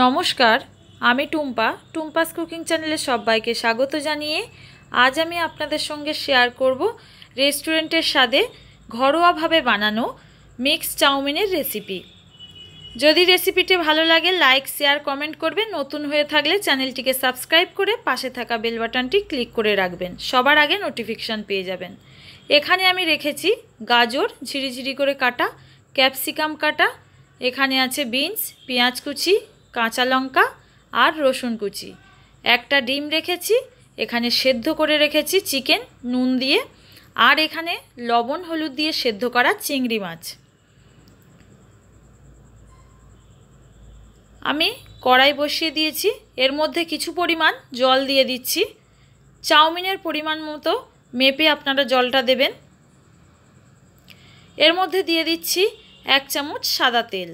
নমস্কার আমি টুম্পা টুম্পাস কুকিং চ্যানেলে সবাইকে স্বাগত জানিয়ে আজ আমি আপনাদের সঙ্গে শেয়ার করব রেস্টুরেন্টের স্বাদে ঘরোয়াভাবে বানানো মিক্স চাউমিনের রেসিপি যদি রেসিপিটি ভালো লাগে লাইক শেয়ার কমেন্ট করবে নতুন হয়ে থাকলে চ্যানেলটিকে সাবস্ক্রাইব করে পাশে থাকা বেল বাটনটি ক্লিক করে রাখবেন সবার আগে নোটিফিকেশান পেয়ে যাবেন এখানে আমি রেখেছি গাজর ঝিরিঝিরি করে কাটা ক্যাপসিকাম কাটা এখানে আছে বিনস পেঁয়াজ কুচি কাঁচা লঙ্কা আর রসুন কুচি একটা ডিম রেখেছি এখানে সেদ্ধ করে রেখেছি চিকেন নুন দিয়ে আর এখানে লবণ হলুদ দিয়ে সেদ্ধ করা চিংড়ি মাছ আমি কড়াই বসিয়ে দিয়েছি এর মধ্যে কিছু পরিমাণ জল দিয়ে দিচ্ছি চাউমিনের পরিমাণ মতো মেপে আপনারা জলটা দেবেন এর মধ্যে দিয়ে দিচ্ছি এক চামচ সাদা তেল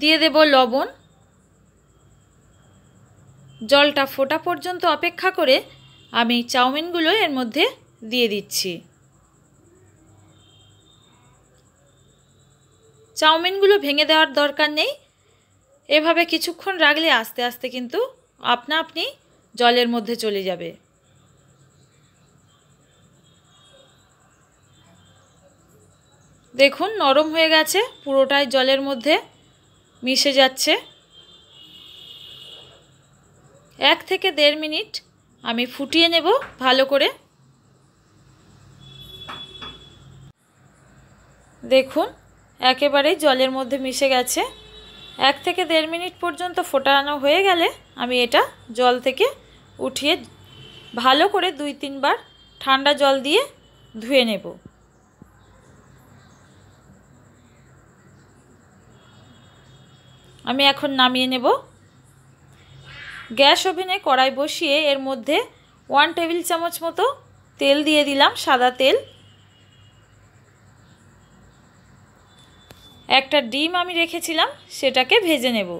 দিয়ে দেব লবণ জলটা ফোটা পর্যন্ত অপেক্ষা করে আমি চাউমিনগুলো এর মধ্যে দিয়ে দিচ্ছি চাউমিনগুলো ভেঙে দেওয়ার দরকার নেই এভাবে কিছুক্ষণ রাখলে আস্তে আস্তে কিন্তু আপনা আপনি জলের মধ্যে চলে যাবে দেখুন নরম হয়ে গেছে পুরোটাই জলের মধ্যে মিশে যাচ্ছে এক থেকে দেড় মিনিট আমি ফুটিয়ে নেব ভালো করে দেখুন একেবারেই জলের মধ্যে মিশে গেছে এক থেকে দেড় মিনিট পর্যন্ত ফোটানো হয়ে গেলে আমি এটা জল থেকে উঠিয়ে ভালো করে দুই তিনবার ঠান্ডা জল দিয়ে ধুয়ে নেব আমি এখন নামিয়ে নেব গ্যাস ওভেনে কড়াই বসিয়ে এর মধ্যে ওয়ান টেবিল চামচ মতো তেল দিয়ে দিলাম সাদা তেল একটা ডিম আমি রেখেছিলাম সেটাকে ভেজে নেব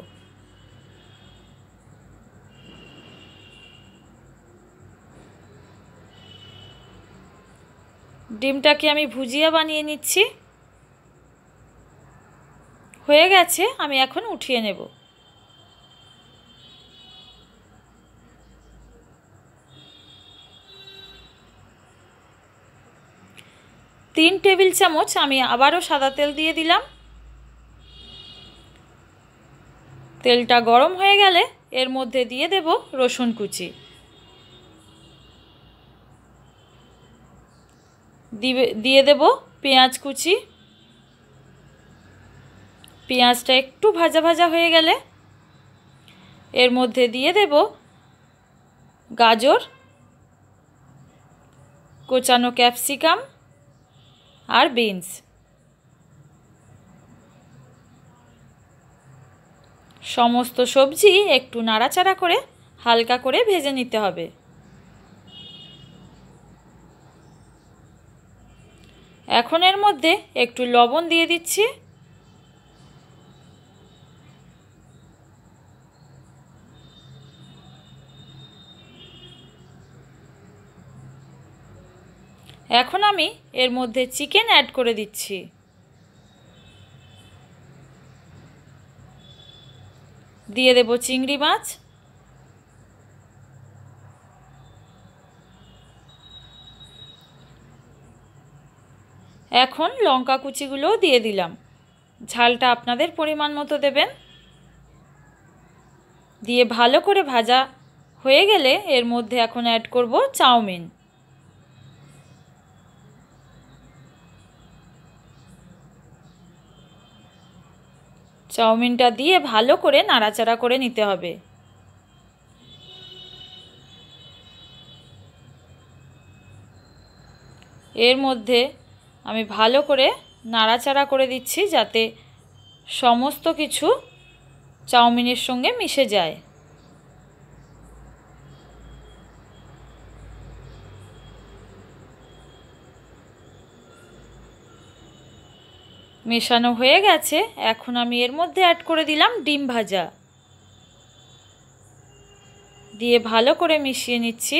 ডিমটাকে আমি ভুজিয়া বানিয়ে নিচ্ছি হয়ে গেছে আমি এখন উঠিয়ে নেব তিন টেবিল চামচ আমি আবারও সাদা তেল দিয়ে দিলাম তেলটা গরম হয়ে গেলে এর মধ্যে দিয়ে দেব রসুন কুচি দিয়ে দেব পেঁয়াজ কুচি পেঁয়াজটা একটু ভাজা ভাজা হয়ে গেলে এর মধ্যে দিয়ে দেব গাজর কোচানো ক্যাপসিকাম আর বিনস সমস্ত সবজি একটু নাড়াচাড়া করে হালকা করে ভেজে নিতে হবে এখন এর মধ্যে একটু লবণ দিয়ে দিচ্ছি এখন আমি এর মধ্যে চিকেন অ্যাড করে দিচ্ছি দিয়ে দেব চিংড়ি মাছ এখন লঙ্কা কুচিগুলোও দিয়ে দিলাম ঝালটা আপনাদের পরিমাণ মতো দেবেন দিয়ে ভালো করে ভাজা হয়ে গেলে এর মধ্যে এখন অ্যাড করব চাউমিন চাউমিনটা দিয়ে ভালো করে নাড়াচাড়া করে নিতে হবে এর মধ্যে আমি ভালো করে নাড়াচাড়া করে দিচ্ছি যাতে সমস্ত কিছু চাউমিনের সঙ্গে মিশে যায় মেশানো হয়ে গেছে এখন আমি এর মধ্যে অ্যাড করে দিলাম ডিম ভাজা দিয়ে ভালো করে মিশিয়ে নিচ্ছি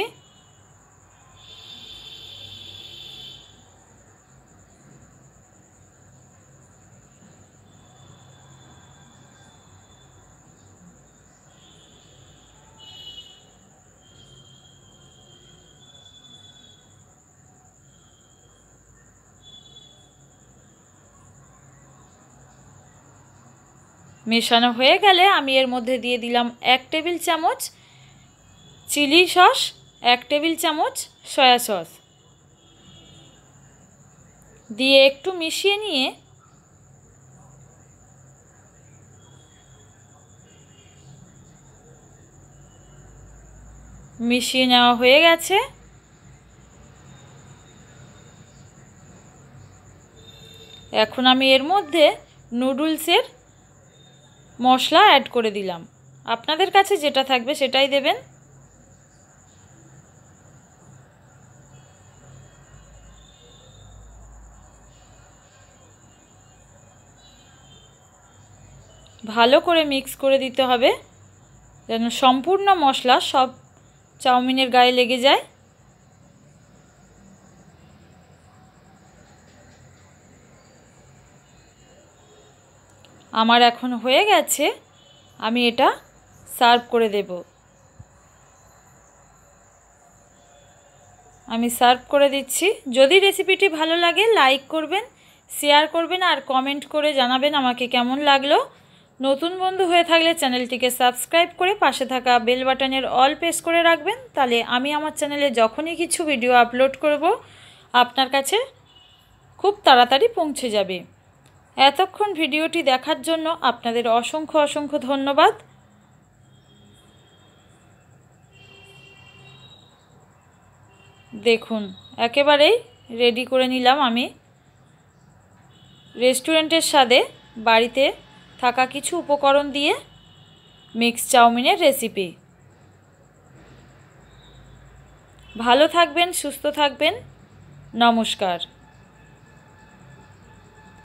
মেশানো হয়ে গেলে আমি এর মধ্যে দিয়ে দিলাম এক টেবিল চামচ চিলি সস এক টেবিল চামচ সয়া সস দিয়ে একটু মিশিয়ে নিয়ে মিশিয়ে নেওয়া হয়ে গেছে এখন আমি এর মধ্যে নুডলসের মশলা অ্যাড করে দিলাম আপনাদের কাছে যেটা থাকবে সেটাই দেবেন ভালো করে মিক্স করে দিতে হবে যেন সম্পূর্ণ মশলা সব চাউমিনের গায়ে লেগে যায় আমার এখন হয়ে গেছে আমি এটা সার্ভ করে দেব আমি সার্ভ করে দিচ্ছি যদি রেসিপিটি ভালো লাগে লাইক করবেন শেয়ার করবেন আর কমেন্ট করে জানাবেন আমাকে কেমন লাগলো নতুন বন্ধু হয়ে থাকলে চ্যানেলটিকে সাবস্ক্রাইব করে পাশে থাকা বেল বাটনের অল প্রেস করে রাখবেন তাহলে আমি আমার চ্যানেলে যখনই কিছু ভিডিও আপলোড করব আপনার কাছে খুব তাড়াতাড়ি পৌঁছে যাবে এতক্ষণ ভিডিওটি দেখার জন্য আপনাদের অসংখ্য অসংখ্য ধন্যবাদ দেখুন একেবারেই রেডি করে নিলাম আমি রেস্টুরেন্টের স্বাদে বাড়িতে থাকা কিছু উপকরণ দিয়ে মিক্স চাউমিনের রেসিপি ভালো থাকবেন সুস্থ থাকবেন নমস্কার